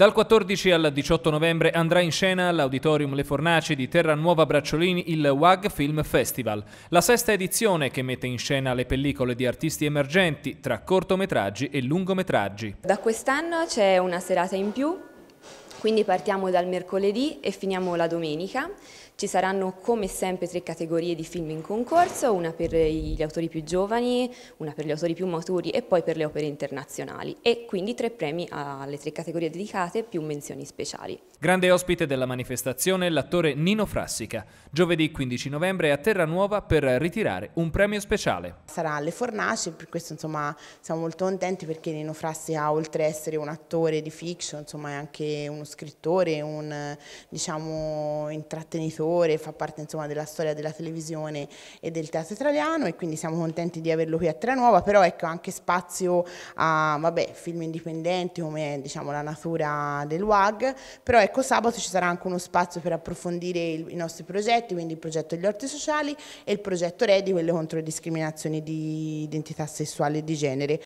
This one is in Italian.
Dal 14 al 18 novembre andrà in scena all'Auditorium Le Fornaci di Terranuova Bracciolini il WAG Film Festival, la sesta edizione che mette in scena le pellicole di artisti emergenti tra cortometraggi e lungometraggi. Da quest'anno c'è una serata in più quindi partiamo dal mercoledì e finiamo la domenica. Ci saranno come sempre tre categorie di film in concorso, una per gli autori più giovani, una per gli autori più maturi e poi per le opere internazionali e quindi tre premi alle tre categorie dedicate più menzioni speciali. Grande ospite della manifestazione l'attore Nino Frassica. Giovedì 15 novembre è a Terranuova per ritirare un premio speciale. Sarà alle fornace, per questo insomma siamo molto contenti perché Nino Frassica oltre ad essere un attore di fiction insomma è anche uno scrittore, un diciamo, intrattenitore, fa parte insomma, della storia della televisione e del teatro italiano e quindi siamo contenti di averlo qui a Trenuova, però ecco anche spazio a vabbè, film indipendenti come diciamo, la natura del WAG, però ecco sabato ci sarà anche uno spazio per approfondire il, i nostri progetti, quindi il progetto degli orti sociali e il progetto REDI, quello contro le discriminazioni di identità sessuale e di genere.